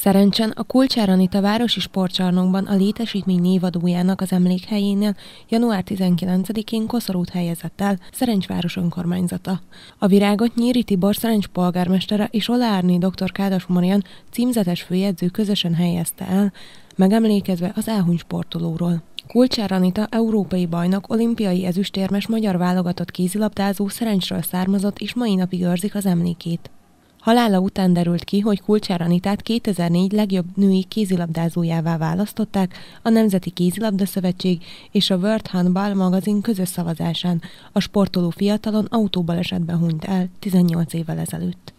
Szerencsen a Kulcsár Városi Sportcsarnokban a létesítmény névadójának az emlékhelyénél január 19-én koszorút helyezett el Szerencsváros önkormányzata. A virágot Nyíri Tibor Szerencs polgármestere és Árni dr. Kádas Marian címzetes főjegyző közösen helyezte el, megemlékezve az elhunyt sportolóról. Kulcsár Anita, európai bajnok, olimpiai ezüstérmes magyar válogatott kézilabdázó szerencsről származott és mai napig őrzik az emlékét. Halála után derült ki, hogy Kulcsár Anitát 2004 legjobb női kézilabdázójává választották a Nemzeti Kézilabda Szövetség és a World Handball magazin közös szavazásán. A sportoló fiatalon autóbalesetben hunyt el 18 évvel ezelőtt.